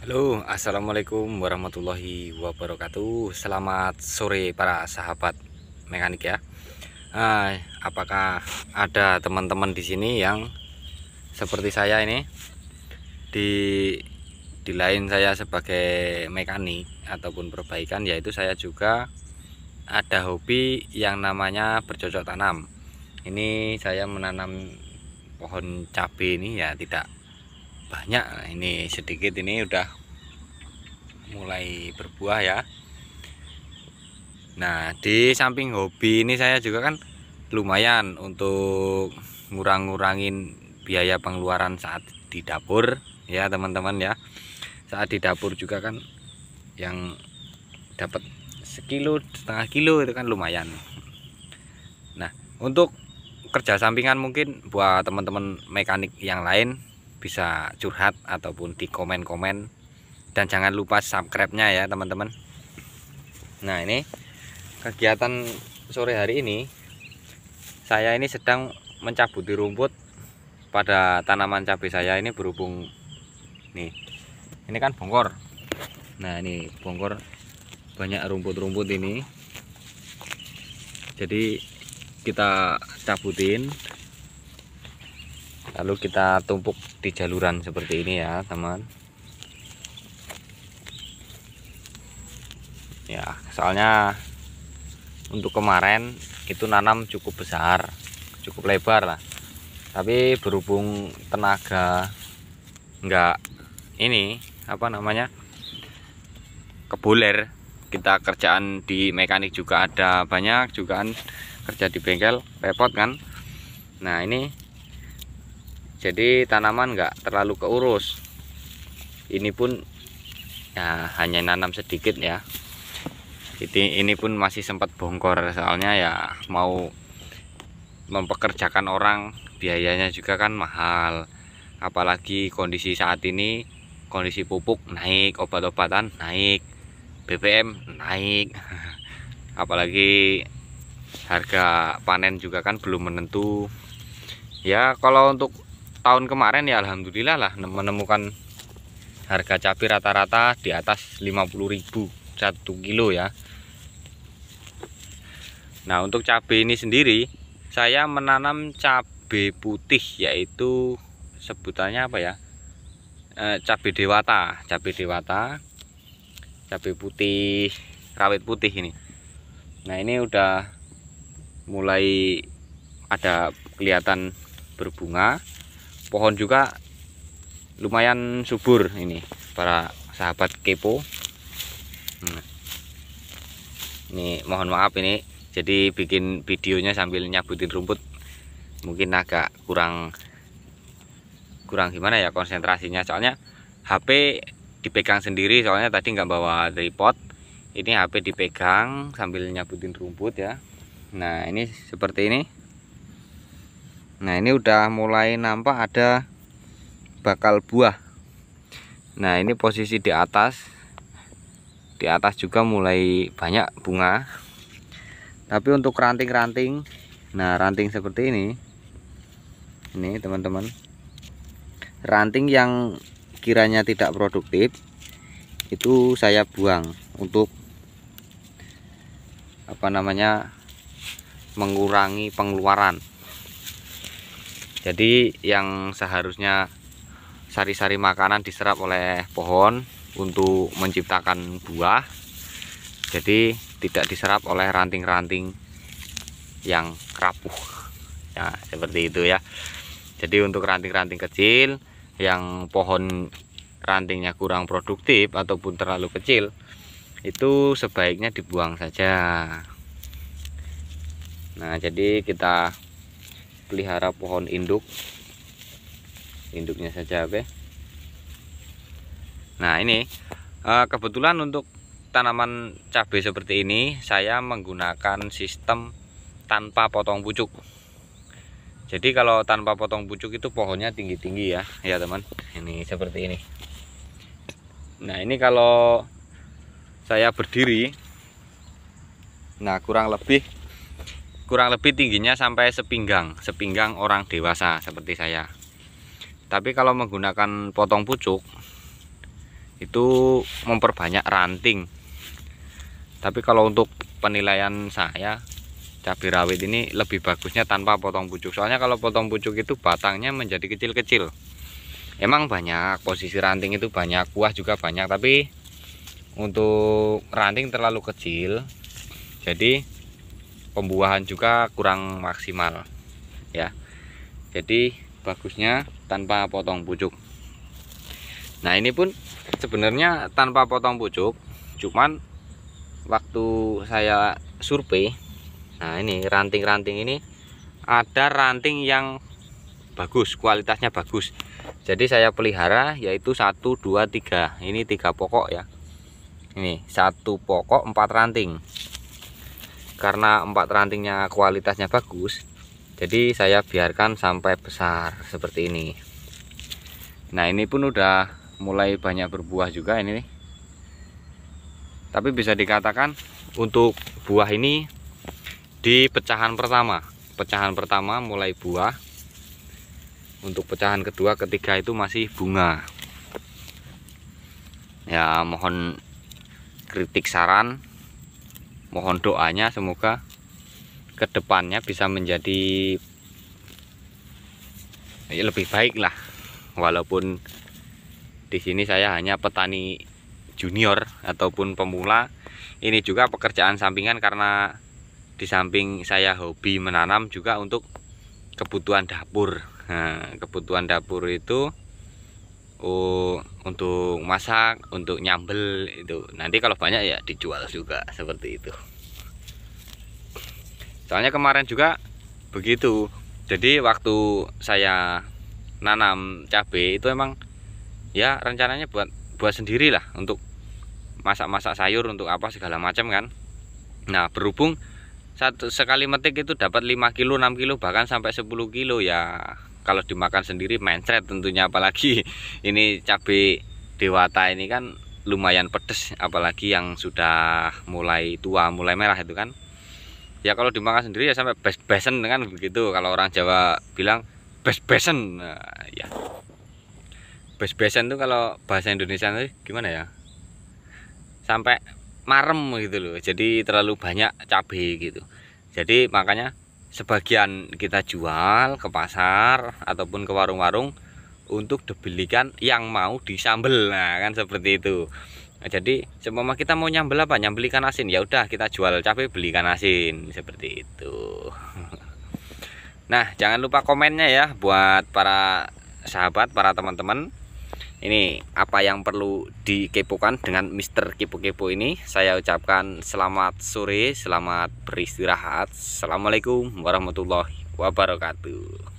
Halo assalamualaikum warahmatullahi wabarakatuh Selamat sore para sahabat mekanik ya Hai eh, Apakah ada teman-teman di sini yang seperti saya ini di di lain saya sebagai mekanik ataupun perbaikan yaitu saya juga ada hobi yang namanya bercocok tanam ini saya menanam pohon cabai ini ya tidak banyak nah, ini sedikit ini udah mulai berbuah ya nah di samping hobi ini saya juga kan lumayan untuk ngurang-ngurangin biaya pengeluaran saat di dapur ya teman-teman ya saat di dapur juga kan yang dapat sekilo setengah kilo itu kan lumayan nah untuk kerja sampingan mungkin buat teman-teman mekanik yang lain bisa curhat ataupun di komen-komen dan jangan lupa subscribe-nya ya teman-teman nah ini kegiatan sore hari ini saya ini sedang mencabuti rumput pada tanaman cabai saya ini berhubung nih ini kan bongkor nah ini bongkor banyak rumput-rumput ini jadi kita cabutin lalu kita tumpuk di jaluran seperti ini ya teman ya soalnya untuk kemarin itu nanam cukup besar cukup lebar lah tapi berhubung tenaga enggak ini apa namanya kebuler kita kerjaan di mekanik juga ada banyak juga kan kerja di bengkel repot kan nah ini jadi tanaman nggak terlalu keurus ini pun ya hanya nanam sedikit ya ini, ini pun masih sempat bongkor soalnya ya mau mempekerjakan orang biayanya juga kan mahal apalagi kondisi saat ini kondisi pupuk naik obat-obatan naik BBM naik apalagi harga panen juga kan belum menentu ya kalau untuk tahun kemarin ya alhamdulillah lah menemukan harga cabai rata-rata di atas 50.000 satu kilo ya Nah untuk cabai ini sendiri saya menanam cabai putih yaitu sebutannya apa ya e, cabai dewata cabai dewata cabai putih rawit putih ini Nah ini udah mulai ada kelihatan berbunga pohon juga lumayan subur ini para sahabat kepo hmm. ini mohon maaf ini jadi bikin videonya sambil nyabutin rumput mungkin agak kurang kurang gimana ya konsentrasinya soalnya HP dipegang sendiri soalnya tadi nggak bawa tripod ini HP dipegang sambil nyabutin rumput ya Nah ini seperti ini Nah ini udah mulai nampak ada bakal buah Nah ini posisi di atas Di atas juga mulai banyak bunga Tapi untuk ranting-ranting Nah ranting seperti ini Ini teman-teman Ranting yang kiranya tidak produktif Itu saya buang untuk Apa namanya Mengurangi pengeluaran jadi yang seharusnya sari-sari makanan diserap oleh pohon untuk menciptakan buah jadi tidak diserap oleh ranting-ranting yang rapuh ya seperti itu ya jadi untuk ranting-ranting kecil yang pohon rantingnya kurang produktif ataupun terlalu kecil itu sebaiknya dibuang saja nah jadi kita pelihara pohon induk induknya saja oke okay? nah ini eh, kebetulan untuk tanaman cabai seperti ini saya menggunakan sistem tanpa potong pucuk jadi kalau tanpa potong pucuk itu pohonnya tinggi-tinggi ya ya teman ini seperti ini nah ini kalau saya berdiri nah kurang lebih kurang lebih tingginya sampai sepinggang sepinggang orang dewasa seperti saya tapi kalau menggunakan potong pucuk itu memperbanyak ranting tapi kalau untuk penilaian saya cabai rawit ini lebih bagusnya tanpa potong pucuk soalnya kalau potong pucuk itu batangnya menjadi kecil-kecil emang banyak posisi ranting itu banyak kuah juga banyak tapi untuk ranting terlalu kecil jadi pembuahan juga kurang maksimal ya jadi bagusnya tanpa potong pucuk nah ini pun sebenarnya tanpa potong pucuk cuman waktu saya survei nah ini ranting-ranting ini ada ranting yang bagus kualitasnya bagus jadi saya pelihara yaitu 1 2 3 ini tiga pokok ya ini satu pokok empat ranting karena empat rantingnya kualitasnya bagus jadi saya biarkan sampai besar seperti ini nah ini pun udah mulai banyak berbuah juga ini nih. tapi bisa dikatakan untuk buah ini di pecahan pertama pecahan pertama mulai buah untuk pecahan kedua ketiga itu masih bunga ya mohon kritik saran mohon doanya semoga kedepannya bisa menjadi ya, lebih baik lah walaupun di sini saya hanya petani junior ataupun pemula ini juga pekerjaan sampingan karena di samping saya hobi menanam juga untuk kebutuhan dapur nah, kebutuhan dapur itu uh, untuk masak, untuk nyambel itu. Nanti kalau banyak ya dijual juga seperti itu. Soalnya kemarin juga begitu. Jadi waktu saya nanam cabai itu emang ya rencananya buat buat sendiri lah untuk masak-masak sayur untuk apa segala macam kan. Nah, berhubung satu sekali metik itu dapat 5 kilo, 6 kilo bahkan sampai 10 kilo ya kalau dimakan sendiri mencret tentunya apalagi ini cabai dewata ini kan lumayan pedes apalagi yang sudah mulai tua mulai merah itu kan ya kalau dimakan sendiri ya sampai bes-besen dengan kan begitu kalau orang Jawa bilang bes-besen nah, ya bes-besen tuh kalau bahasa Indonesia tuh gimana ya sampai marem gitu loh jadi terlalu banyak cabai gitu jadi makanya sebagian kita jual ke pasar ataupun ke warung-warung untuk dibelikan yang mau disambel nah kan seperti itu nah, jadi semua kita mau nyambel apa nyambel ikan asin ya udah kita jual cabe belikan asin seperti itu nah jangan lupa komennya ya buat para sahabat para teman-teman ini apa yang perlu dikepokan dengan Mister kipu kepo ini saya ucapkan selamat sore selamat beristirahat Assalamualaikum warahmatullahi wabarakatuh